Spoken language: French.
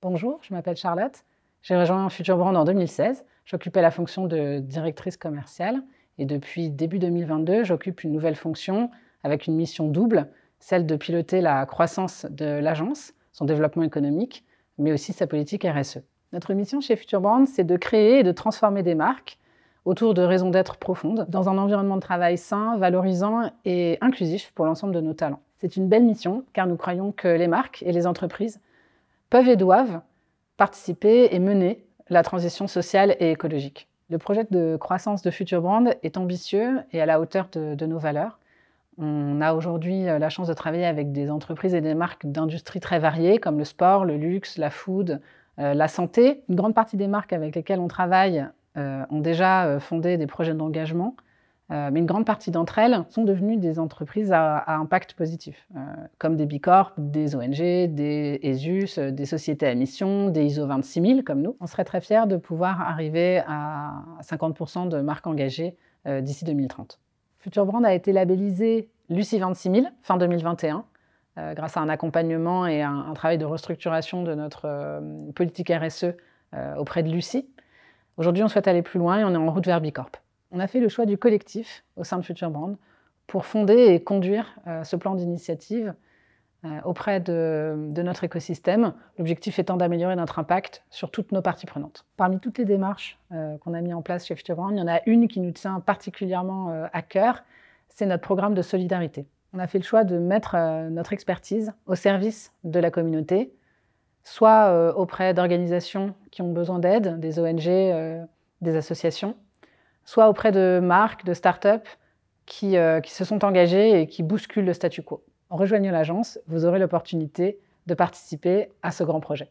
Bonjour, je m'appelle Charlotte. J'ai rejoint brand en 2016. J'occupais la fonction de directrice commerciale et depuis début 2022, j'occupe une nouvelle fonction avec une mission double, celle de piloter la croissance de l'agence, son développement économique, mais aussi sa politique RSE. Notre mission chez brand c'est de créer et de transformer des marques autour de raisons d'être profondes, dans un environnement de travail sain, valorisant et inclusif pour l'ensemble de nos talents. C'est une belle mission, car nous croyons que les marques et les entreprises peuvent et doivent participer et mener la transition sociale et écologique. Le projet de croissance de Future Brand est ambitieux et à la hauteur de, nos valeurs. On a aujourd'hui euh, la chance de travailler avec des entreprises et des marques d'industries très variées comme le sport, le luxe, la food, euh, la santé. Une grande partie des marques avec lesquelles on travaille euh, ont déjà fondé des projets d'engagement euh, mais une grande partie d'entre elles sont devenues des entreprises à, impact positif, euh, comme des Bicorp, des ONG, des ESUS, euh, des sociétés à mission, des ISO 26000 comme nous. On serait très fiers de pouvoir arriver à 50% de marques engagées d'ici 2030. Future Brand a été labellisé Lucie 26000 fin 2021 grâce à un accompagnement et un, un travail de restructuration de notre politique RSE auprès de Lucie. Aujourd'hui, on souhaite aller plus loin et on est en route vers Bicorp on a fait le choix du collectif au sein de Future Brand pour fonder et conduire euh, ce plan d'initiative euh, auprès de, notre écosystème, l'objectif étant d'améliorer notre impact sur toutes nos parties prenantes. Parmi toutes les démarches euh, qu'on a mises en place chez Future Brand, il y en a une qui nous tient particulièrement à cœur, c'est notre programme de solidarité. On a fait le choix de mettre notre expertise au service de la communauté, soit auprès d'organisations qui ont besoin d'aide, des ONG, des associations, soit auprès de marques, de startups qui, euh, qui se sont engagées et qui bousculent le statu quo. En rejoignant l'agence, vous aurez l'opportunité de participer à ce grand projet.